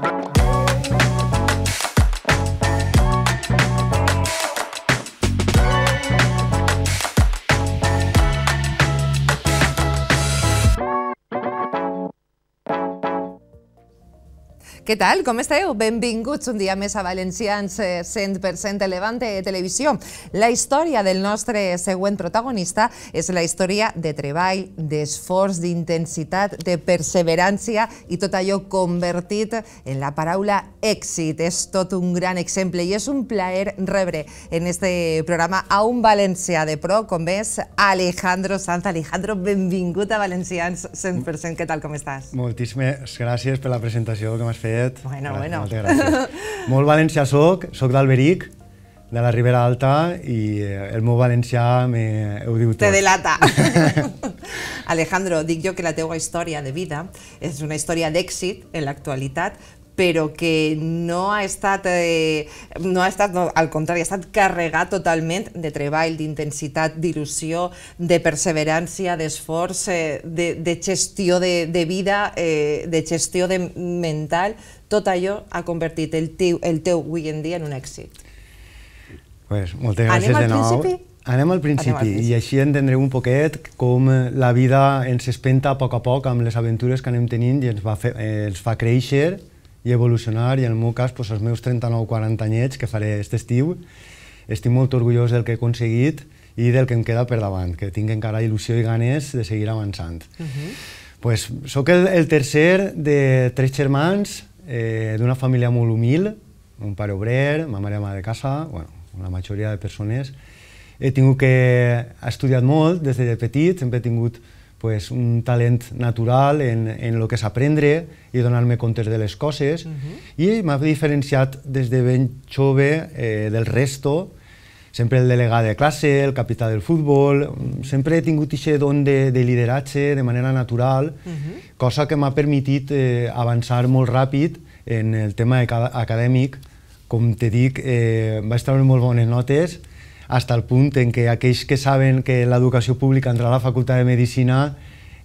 Bye. Què tal? Com esteu? Benvinguts un dia més a Valencians 100% eh, de Elevante Televisió. La història del nostre següent protagonista és la història de treball, d'esforç, d'intensitat, de perseverància i tot allò convertit en la paraula èxit. És tot un gran exemple i és un plaer rebre en este programa a un valencià de pro com és Alejandro Sanz. Alejandro, benvingut a Valencians 100%. Què tal? Com estàs? Moltíssimes gràcies per la presentació que m'has fet Mollet. Bueno, bueno. Moltes gràcies. Molt valencià sóc, sóc d'Alberic, de la Ribera Alta, i eh, el meu valencià me, ho diu tot. Te delata. Alejandro, dic jo que la teua història de vida és una història d'èxit en l'actualitat, però que no ha estat, eh, no ha estat no, al contrari, ha estat carregat totalment de treball, d'intensitat, d'il·lusió, de perseverància, d'esforç, eh, de, de gestió de, de vida, eh, de gestió de mental, tot allò ha convertit el teu, el teu avui en dia en un èxit. Pues, moltes gràcies Anem de nou. Anem al principi, Anem al principi, i així entendreu un poquet com la vida ens espenta a poc a poc amb les aventures que anem tenint i ens, va fer, eh, ens fa créixer i evolucionar i en el meu cas doncs, els meus 39-40 anyets que faré aquest estiu estic molt orgullós del que he aconseguit i del que em queda per davant, que tinc encara il·lusió i ganes de seguir avançant. Uh mhm. -huh. pues, soc el, el tercer de tres germans eh, d'una família molt humil, un pare obrer, ma mare ama de casa, bueno, la majoria de persones. He tingut que... ha estudiat molt des de petit, sempre he tingut pues, un talent natural en, en el que és aprendre i donar-me comptes de les coses uh mhm. -huh. i m'ha diferenciat des de ben jove eh, del resto, sempre el delegat de classe, el capità del futbol, sempre he tingut aquest don de, de lideratge de manera natural, uh mhm. -huh. cosa que m'ha permitit eh, avançar molt ràpid en el tema acadèmic, com te dic, eh, vaig treure molt bones notes, hasta el punt en què aquells que saben que l'educació pública entrarà a la Facultat de Medicina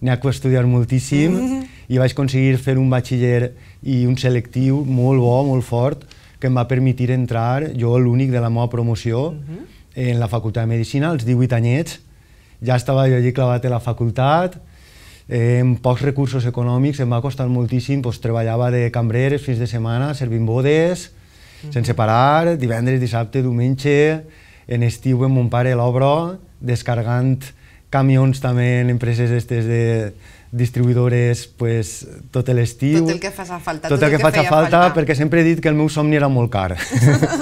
n'ha que estudiar moltíssim mm -hmm. i vaig aconseguir fer un batxiller i un selectiu molt bo, molt fort, que em va permetre entrar, jo l'únic de la meva promoció, mm -hmm. en la Facultat de Medicina, als 18 anyets. Ja estava jo allí clavat a la facultat, eh, amb pocs recursos econòmics, em va costar moltíssim, doncs, treballava de cambrer fins de setmana, servint bodes, mm -hmm. sense mm-hmm. parar, divendres, dissabte, diumenge, en estiu amb mon pare l'obra, descargant camions també en empreses estes de distribuïdores pues, tot l'estiu. Tot el que fas a falta. Tot, tot el que, que faig a falta, falta, perquè sempre he dit que el meu somni era molt car.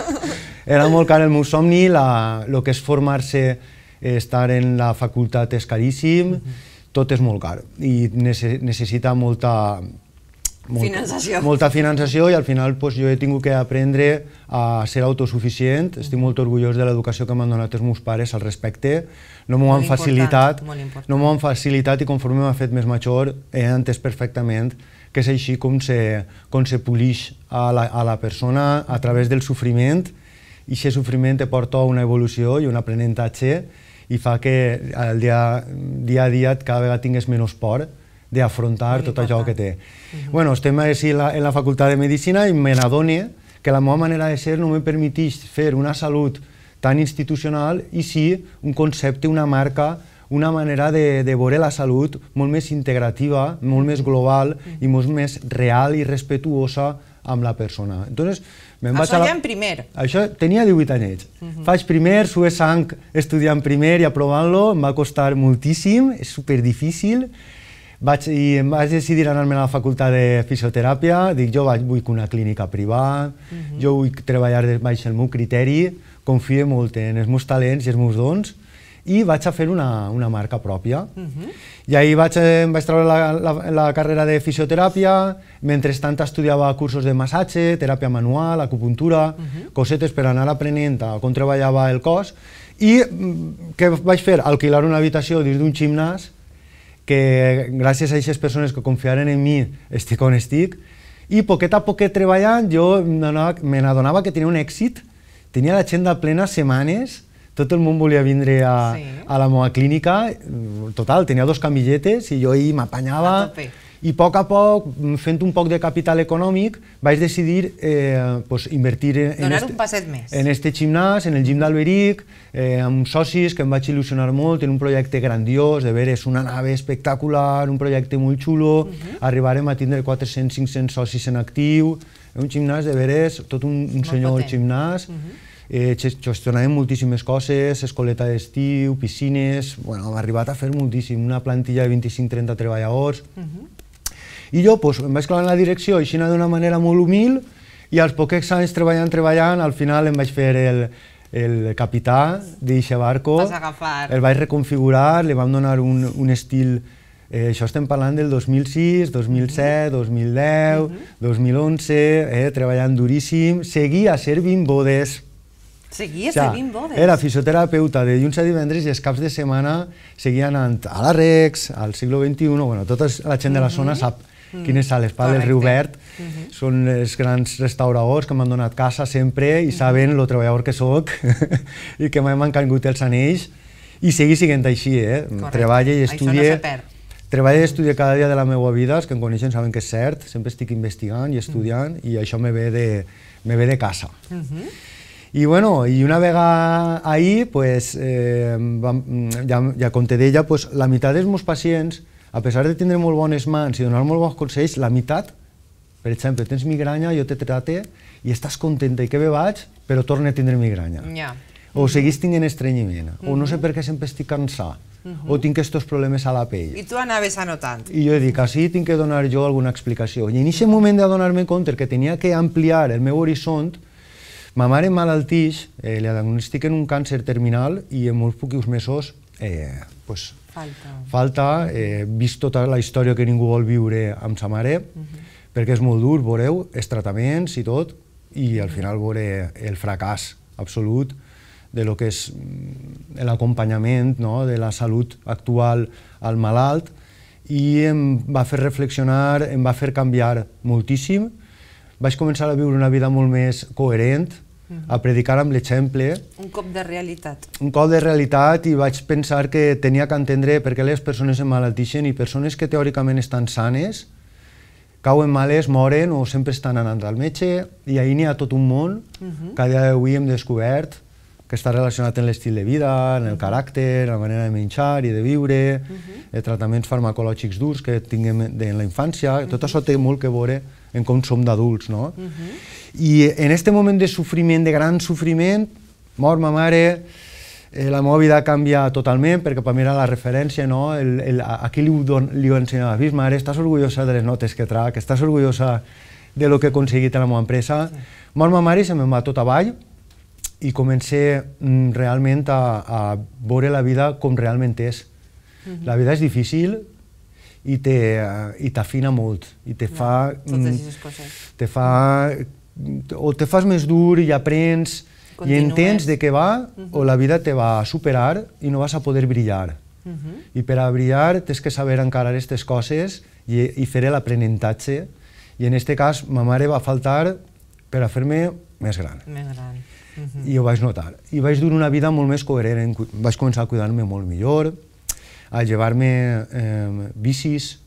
era molt car el meu somni, la, el que és formar-se, eh, estar en la facultat és caríssim, mm -hmm. tot és molt car i necessita molta, molta finançació. molta finançació i al final doncs, jo he tingut que aprendre a ser autosuficient. Mm. Estic molt orgullós de l'educació que m'han donat els meus pares al respecte. No m'ho han facilitat, no m'ho han facilitat i conforme m'ha fet més major he entès perfectament que és així com se, com se polix a la, a la persona a través del sofriment i aquest sofriment te porta a una evolució i un aprenentatge i fa que el dia, dia a dia cada vegada tingues menys por de afrontar tot important. allò que té. Uh mhm. -huh. Bueno, estem així la, en la Facultat de Medicina i me n'adone que la meva manera de ser no me permetix fer una salut tan institucional i sí un concepte, una marca, una manera de, de veure la salut molt més integrativa, molt més global -huh. Mhm. i molt més real i respetuosa amb la persona. Entonces, me'n vaig a la... ja en primer. Això tenia 18 anys. Uh -huh. Faig primer, sué sang estudiant primer i aprovant-lo, em va costar moltíssim, és superdifícil, difícil vaig, i vaig decidir anar-me a la facultat de fisioteràpia, dic jo vaig, vull una clínica privada, uh mhm. -huh. jo vull treballar de, baix el meu criteri, confio molt en els meus talents i els meus dons, i vaig a fer una, una marca pròpia. Uh mhm. -huh. I ahir vaig, em vaig treure la, la, la carrera de fisioteràpia, mentrestant estudiava cursos de massatge, teràpia manual, acupuntura, uh mhm. -huh. cosetes per anar aprenent a com treballava el cos, i mm, què vaig fer? Alquilar una habitació dins d'un gimnàs que gràcies a aquestes persones que confiaren en mi estic on estic, i poquet a poquet treballant jo me n'adonava que tenia un èxit, tenia l'agenda plena setmanes, tot el món volia vindre a, sí. a la meva clínica, total, tenia dos camilletes i jo hi m'apanyava... A tope i a poc a poc, fent un poc de capital econòmic, vaig decidir eh, pues, invertir en, en, este, un passet més. en este gimnàs, en el gim d'Alberic, eh, amb socis que em vaig il·lusionar molt, en un projecte grandiós, de veres una nave espectacular, un projecte molt xulo, uh mhm. -huh. arribarem a tindre 400-500 socis en actiu, un gimnàs de veres, tot un, un senyor potent. gimnàs, uh mhm. -huh eh, gestionàvem moltíssimes coses, escoleta d'estiu, piscines... Bueno, hem arribat a fer moltíssim, una plantilla de 25-30 treballadors... Uh mhm. -huh. I jo pues, em vaig clavar en la direcció així d'una manera molt humil i als pocs anys treballant, treballant, al final em vaig fer el, el capità d'Ixe Barco, el vaig reconfigurar, li vam donar un, un estil... Eh, això estem parlant del 2006, 2007, 2010, uh -huh. 2011, eh, treballant duríssim. Seguia servint bodes. Seguia o sigui, servint bodes? Era fisioterapeuta de dilluns a divendres i els caps de setmana seguia anant a la Rex, al segle XXI, bueno, tota la gent de la zona uh -huh. sap Mm. quines sales, pa del Riu Verd, mm -hmm. són els grans restauradors que m'han donat casa sempre i mm -hmm. saben el treballador que sóc i que mai m'han cangut els anells i seguir siguent així, eh? Treballa i estudie... Això no se perd. Treballa i estudia cada dia de la meva vida, els que em coneixen saben que és cert, sempre estic investigant i mm. estudiant mm. i això me ve de, me ve de casa. mm -hmm. I bueno, i una vegada ahir, pues, eh, ja, ja com te deia, pues, la meitat dels meus pacients a pesar de tindre molt bones mans i donar molt bons consells, la meitat, per exemple, tens migranya, jo te trate i estàs contenta i que bé vaig, però torna a tindre migranya. Yeah. O seguís tinguent estrenyiment, mm -hmm. o no sé mhm. per què sempre estic cansat, mm -hmm. o tinc aquests problemes a la pell. I tu anaves anotant. I jo dic, així tinc que donar jo alguna explicació. I en aquest moment de donar-me compte que tenia que ampliar el meu horitzont, ma mare malaltís, eh, li diagnostiquen un càncer terminal i en molts pocs mesos eh, pues, falta, falta eh, vist tota la història que ningú vol viure amb sa mare, uh mhm. -huh. perquè és molt dur, veureu, els tractaments i tot, i al final veure el fracàs absolut de lo que és mm, l'acompanyament no? de la salut actual al malalt, i em va fer reflexionar, em va fer canviar moltíssim. Vaig començar a viure una vida molt més coherent, a predicar amb l'exemple. Un cop de realitat. Un cop de realitat i vaig pensar que tenia que entendre per què les persones emmalaltixen i persones que teòricament estan sanes cauen males, moren o sempre estan anant al metge i ahir n'hi ha tot un món uh mhm. -huh. que a dia d'avui hem descobert que està relacionat amb l'estil de vida, en el mhm. caràcter, la manera de menjar i de viure, uh mhm. eh, -huh. tractaments farmacològics durs que tinguem en la infància, uh -huh. tot això té molt que veure en com som d'adults, no? Uh -huh. I en aquest moment de sofriment, de gran sofriment, mor ma mare, eh, la meva vida canvia totalment, perquè per mi era la referència, no? El, el, a qui li ho, don, li ho ensenyava? Vist, mare, estàs orgullosa de les notes que trac, estàs orgullosa de lo que he aconseguit a la meva empresa? Sí. Mor ma mare i se me'n va tot avall, i comencé mm, realment a, a veure la vida com realment és. Uh mhm. -huh. La vida és difícil, i te eh, i t'afina molt, i te fa... Mm, te fa... o te fas més dur i aprens Continues. i entens de què va uh mhm. -huh. o la vida te va superar i no vas a poder brillar. Uh mhm. -huh. I per a brillar tens que saber encarar aquestes coses i, i fer l'aprenentatge. I en aquest cas, ma mare va faltar per a fer-me més gran. Més gran. Uh mhm. -huh. I ho vaig notar. I vaig dur una vida molt més coherent, vaig començar a cuidar-me molt millor, a llevar-me eh, bicis,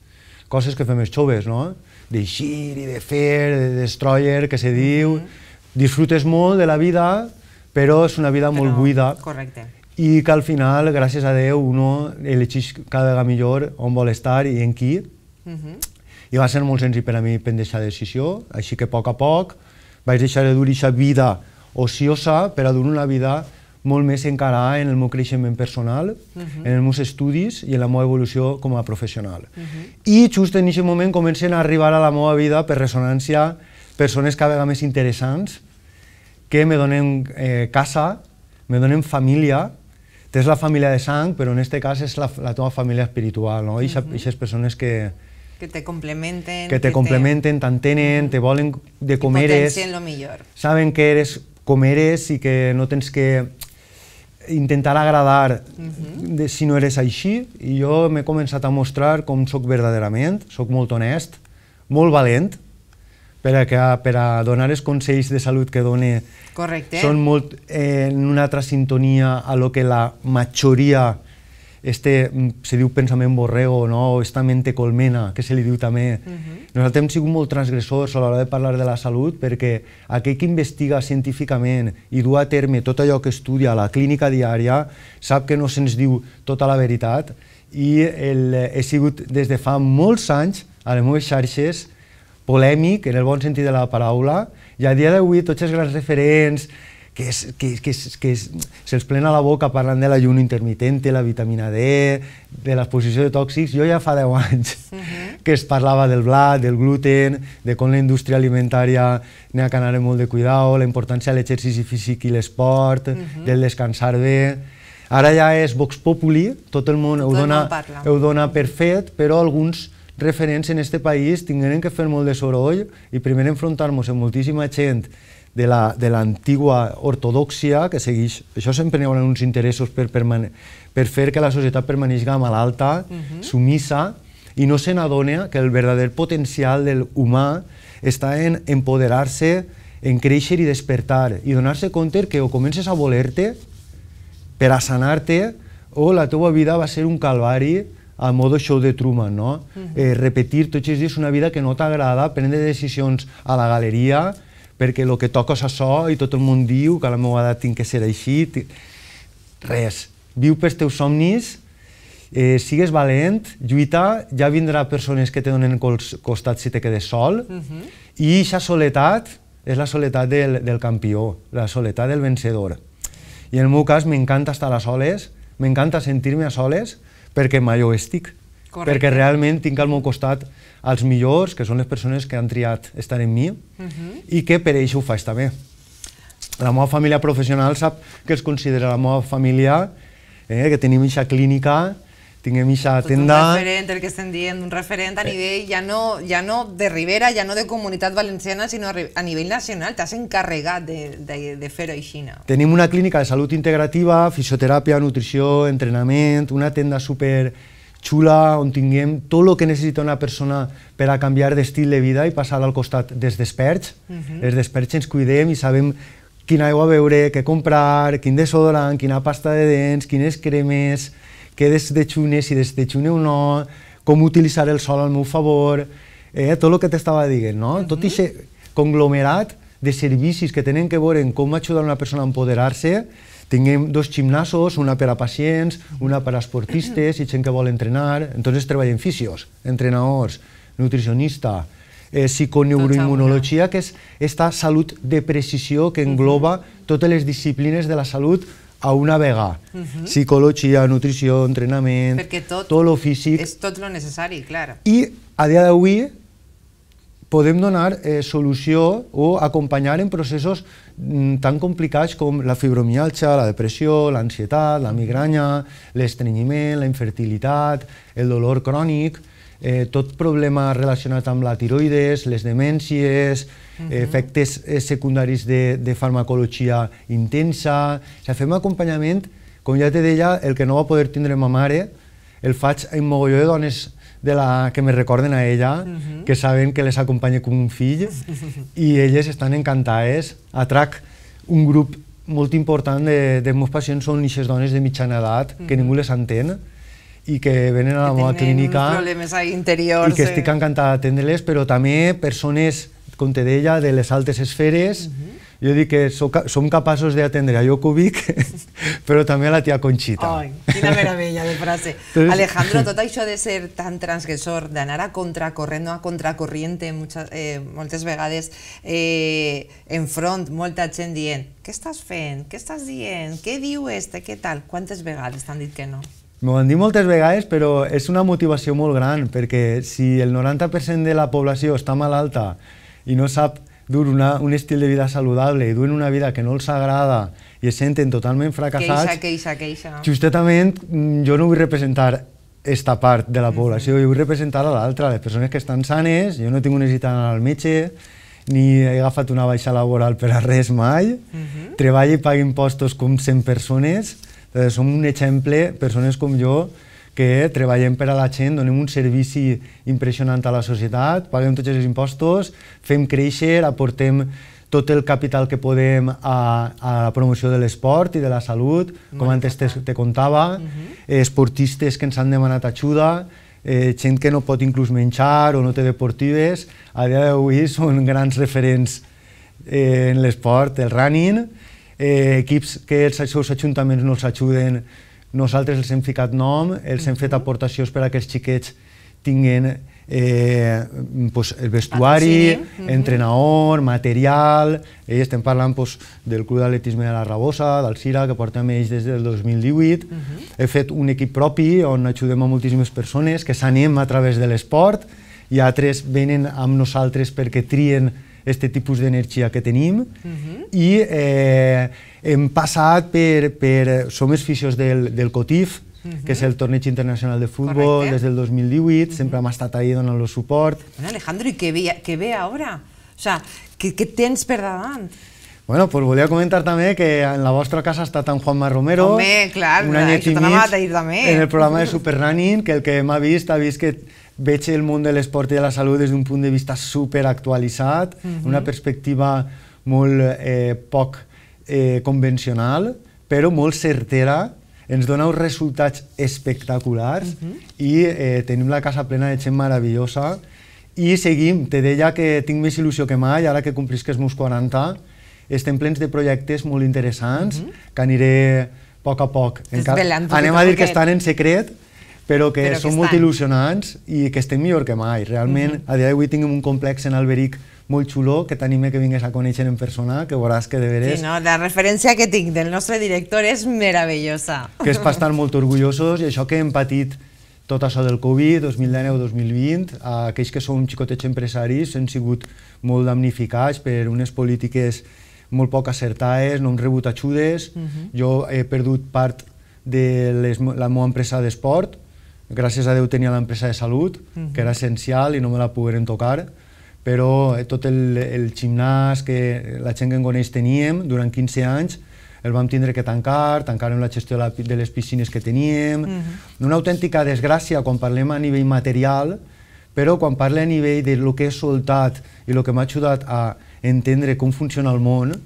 coses que fem els joves, no? D'eixir i de fer, de destroyer, que se diu... Mm -hmm. Disfrutes molt de la vida, però és una vida però, molt buida. Correcte. I que al final, gràcies a Déu, uno elegeix cada vegada millor on vol estar i en qui. Mm -hmm. I va ser molt senzill per a mi prendre aquesta decisió, així que a poc a poc vaig deixar de dur aquesta vida ociosa per a dur una vida molt més encara en el meu creixement personal, uh mhm. -huh. en els meus estudis i en la meva evolució com a professional. Uh mhm. -huh. I just en aquest moment comencen a arribar a la meva vida per resonància persones cada vegada més interessants que me donen eh, casa, me donen família, tens la família de sang, però en aquest cas és la, la teva família espiritual, no? Ixes, uh -huh. Ixes persones que, que te complementen. Que te que complementen, t'entenen, te... te mhm. volen de comeres, I lo millor. Saben que eres comeres i que no tens que intentar agradar uh -huh. de, si no eres així i jo m'he començat a mostrar com sóc verdaderament, sóc molt honest, molt valent, per a, que, per a donar els consells de salut que done Correcte. són molt eh, en una altra sintonia a lo que la majoria este, mm, se diu pensament borrego, no? o esta mente colmena, que se li diu també. Uh mhm. -huh. Nosaltres hem sigut molt transgressors a l'hora de parlar de la salut perquè aquell que investiga científicament i du a terme tot allò que estudia a la clínica diària sap que no se'ns diu tota la veritat i el, eh, he sigut des de fa molts anys a les meves xarxes polèmic, en el bon sentit de la paraula, i a dia d'avui tots els grans referents, que, és, que, que, que se'ls plena la boca parlant de l'ayuno intermitente, la vitamina D, de l'exposició de tòxics. Jo ja fa 10 anys uh -huh. que es parlava del blat, del gluten, de com la indústria alimentària n'ha que anar molt de cuidado, la importància de l'exercici físic i l'esport, uh mhm. -huh. del descansar bé... Ara ja és Vox Populi, tot el món tot ho dona, ho dona per fet, però alguns referents en aquest país tingueren que fer molt de soroll i primer enfrontar-nos amb moltíssima gent de l'antigua la, ortodoxia que segueix... Això sempre hi ha uns interessos per, per fer que la societat permaneixi malalta, uh mhm. -huh. sumissa, i no se n'adona que el verdader potencial del humà està en empoderar-se, en créixer i despertar, i donar-se compte que o comences a voler-te per a sanar-te, o la teva vida va ser un calvari a modo show de Truman, no? Uh mhm. -huh. eh, repetir tots els dies una vida que no t'agrada, prendre decisions a la galeria, perquè el que toca és això i tot el món diu que a la meva edat tinc que ser així. Res, viu pels teus somnis, eh, sigues valent, lluita, ja vindrà persones que te donen costat si te quedes sol, uh mhm. -huh. i aquesta soledat és la soledat del, del campió, la soledat del vencedor. I en el meu cas m'encanta estar a soles, m'encanta sentir-me a soles, perquè mai ho estic. Correcte. Perquè realment tinc al meu costat als millors, que són les persones que han triat estar en mi uh mhm. -huh. i que per això ho faig també. La meva família professional sap que es considera la meva família, eh, que tenim aquesta clínica, tinguem aquesta tenda... Tot un referent, el que estem dient, un referent a eh. nivell ja no, ja no de Ribera, ja no de comunitat valenciana, sinó a nivell nacional. T'has encarregat de, de, de fer-ho així. Tenim una clínica de salut integrativa, fisioteràpia, nutrició, entrenament, una tenda super xula, on tinguem tot el que necessita una persona per a canviar d'estil de vida i passar al costat dels desperts. Uh Els desperts ens cuidem i sabem quina aigua beure, què comprar, quin desodorant, quina pasta de dents, quines cremes, què xune, si xune o no, com utilitzar el sol al meu favor, eh, tot el que t'estava dient, no? Uh mhm. -huh. Tot aquest conglomerat de servicis que tenen que veure en com ajudar una persona a empoderar-se, tinguem dos gimnasos, una per a pacients, una per a esportistes i gent que vol entrenar. Entonces treballem fisios, entrenadors, nutricionista, eh, psiconeuroimmunologia, que és esta salut de precisió que engloba totes les disciplines de la salut a una vega. Uh -huh. Psicologia, nutrició, entrenament, tot, tot lo físic... És tot lo necessari, clar. I a dia d'avui podem donar eh, solució o acompanyar en processos mm, tan complicats com la fibromialgia, la depressió, l'ansietat, la migranya, l'estrenyiment, la infertilitat, el dolor crònic, eh, tot problema relacionat amb la tiroides, les demències, uh mhm. eh, -huh. efectes eh, secundaris de, de farmacologia intensa... O sigui, fem acompanyament, com ja te deia, el que no va poder tindre ma mare, el faig en mogolló de dones de la, que me recorden a ella, uh -huh. que saben que les acompanya com un fill, i elles estan encantades. A TRAC, un grup molt important de, de meus pacients són aquestes dones de mitjana edat, uh -huh. que ningú les entén, i que venen a la meva clínica problemes interiors, i que eh? estic encantada d'atendre-les, però també persones, com te deia, de les altes esferes, uh -huh jo dic que som capaços d'atendre a Jokovic, però també a la tia Conxita. Ai, quina meravella de frase. Entonces... Alejandro, tot això de ser tan transgressor, d'anar a contracorrent, no a contracorriente, muchas, eh, moltes vegades eh, enfront, molta gent dient què estàs fent, què estàs dient, què diu este, què tal? Quantes vegades t'han dit que no? M'ho han dit moltes vegades, però és una motivació molt gran, perquè si el 90% de la població està malalta i no sap dur una, un estil de vida saludable i duen una vida que no els agrada i es senten totalment fracassats... Queixa, queixa, queixa. Justament, mm, jo no vull representar esta part de la població, jo vull representar l'altra, les persones que estan sanes, jo no tinc un visita al metge, ni he agafat una baixa laboral per a res mai, uh mhm. -huh. treballo i pago impostos com 100 persones, eh, som un exemple, persones com jo, que treballem per a la gent, donem un servici impressionant a la societat, paguem tots els impostos, fem créixer, aportem tot el capital que podem a, a la promoció de l'esport i de la salut, com Molt antes te, te contava, uh mhm. eh, -huh. esportistes que ens han demanat ajuda, eh, gent que no pot inclús menjar o no té deportives, a dia d'avui són grans referents eh, en l'esport, el running, eh, equips que els seus ajuntaments no els ajuden nosaltres els hem ficat nom, els hem fet mhm. aportacions per a que els xiquets tinguin eh, pues, el vestuari, mhm. entrenador, material... Eh, estem parlant pues, del Club d'Atletisme de la Rabosa, del CIRA, que portem ells des del 2018. Mhm. He fet un equip propi on ajudem a moltíssimes persones que s'anem a través de l'esport i altres venen amb nosaltres perquè trien aquest tipus d'energia que tenim uh mhm. -huh. i eh, hem passat per, per... som els fixos del, del COTIF, Uh mhm. -huh. que és el torneig internacional de futbol Correcte. des del 2018, uh -huh. sempre hem estat ahí donant el suport. Bueno, Alejandro, i què ve, què ve ara? O sea, què, què tens per davant? Bueno, pues volia comentar també que en la vostra casa ha estat en Juanma Romero, Home, clar, un any i mig, a també. en el programa de Super Running, que el que m'ha vist ha vist que veig el món de l'esport i de la salut des d'un punt de vista super actualitzat, mm -hmm. una perspectiva molt eh, poc eh, convencional, però molt certera, ens dona uns resultats espectaculars mm -hmm. i eh, tenim la casa plena de gent meravellosa i seguim, te deia que tinc més il·lusió que mai, ara que complisc els meus 40, estem plens de projectes molt interessants, mm -hmm. que aniré a poc a poc. Anem a dir que estan en secret, però que però són que molt il·lusionants i que estem millor que mai. Realment, mm -hmm. a dia d'avui tinguem un complex en Alberic molt xulo, que t'anime que vingues a conèixer en persona, que veuràs que de veres... Sí, no, la referència que tinc del nostre director és meravellosa. Que és per estar molt orgullosos i això que hem patit tot això del Covid, 2019-2020, aquells que són xicotets empresaris han sigut molt damnificats per unes polítiques molt poc acertades, no han rebut ajudes, uh mhm. -huh. jo he perdut part de les, la meva empresa d'esport, gràcies a Déu tenia l'empresa de salut, mm -hmm. que era mhm. essencial i no me la pogueren tocar, però eh, tot el, el gimnàs que la gent que en coneix teníem durant 15 anys el vam tindre que tancar, tancarem la gestió de, la, de les piscines que teníem, Mm -hmm. una autèntica desgràcia quan parlem a nivell material, però quan parle a nivell de lo que he soltat i el que m'ha ajudat a entendre com funciona el món,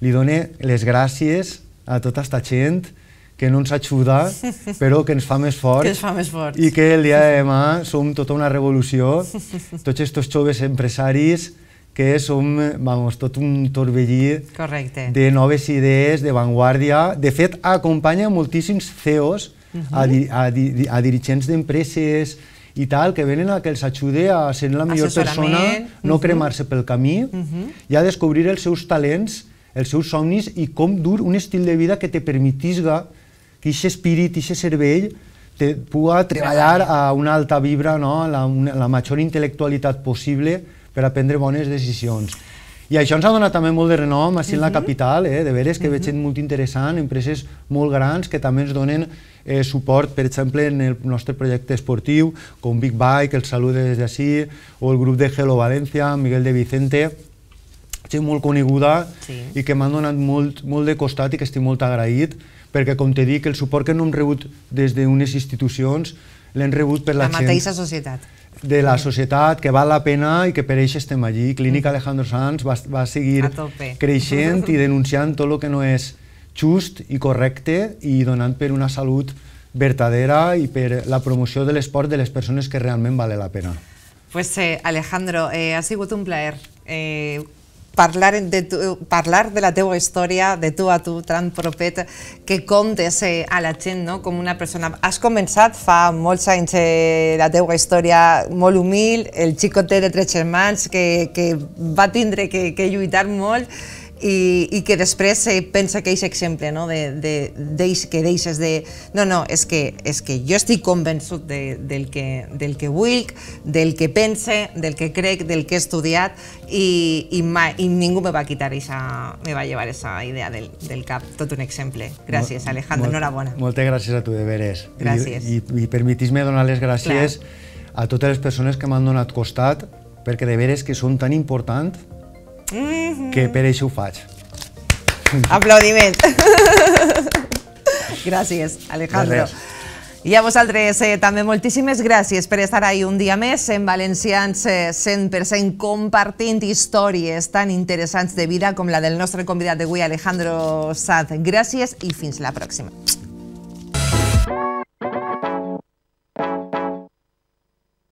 li dono les gràcies a tota aquesta gent, que no ens ajuda, però que ens fa més forts. Que ens fa més forts. I que el dia de demà som tota una revolució, tots aquests joves empresaris, que som, vamos, tot un torbellí Correcte. de noves idees, de vanguardia. De fet, acompanya moltíssims CEOs, uh -huh. a, mhm. di a, di a dirigents d'empreses i tal, que venen a que els ajudi a ser la millor persona, no uh mhm. -huh. cremar-se pel camí, uh mhm. -huh. i a descobrir els seus talents, els seus somnis i com dur un estil de vida que te permetisga que aquest espírit, aquest cervell, te puga treballar a una alta vibra, no? la, una, la major intel·lectualitat possible per a prendre bones decisions. I això ens ha donat també molt de renom, així en la mhm. capital, eh? de veres que veig mhm. gent molt interessant, empreses molt grans que també ens donen eh, suport, per exemple, en el nostre projecte esportiu, com Big Bike, el salut des d'ací, o el grup de Hello València, Miguel de Vicente, gent molt coneguda sí. i que m'han donat molt, molt de costat i que estic molt agraït perquè, com t'he dit, el suport que no hem rebut des d'unes institucions l'hem rebut per la, la gent... La mateixa societat. De la societat, que val la pena i que per això estem allí. Clínica mm. Alejandro Sanz va, va seguir creixent i denunciant tot el que no és just i correcte i donant per una salut verdadera i per la promoció de l'esport de les persones que realment vale la pena. Pues eh, Alejandro, eh, ha sigut un plaer. Eh, parlar de, tu, parlar de la teua història, de tu a tu, tan propet, que comptes eh, a la gent no? com una persona. Has començat fa molts anys eh, la teua història molt humil, el xicotet de tres germans que, que va tindre que, que lluitar molt, i, i que després se pensa que és exemple no? de, de, de, que deixes de... No, no, és que, és que jo estic convençut de, del, que, del que vull, del que pense, del que crec, del que he estudiat i, i, mai, i ningú me va quitar esa, me va llevar esa idea del, del cap. Tot un exemple. Gràcies, Alejandro, molt, enhorabona. Moltes gràcies a tu, de veres. Gràcies. I, i, i permetis me donar les gràcies Clar. a totes les persones que m'han donat costat perquè de veres que són tan importants -hmm. que per això ho faig. Aplaudiment. gràcies, Alejandro. I a vosaltres eh, també moltíssimes gràcies per estar ahí un dia més en Valencians eh, 100% compartint històries tan interessants de vida com la del nostre convidat d'avui, Alejandro Sanz. Gràcies i fins la pròxima.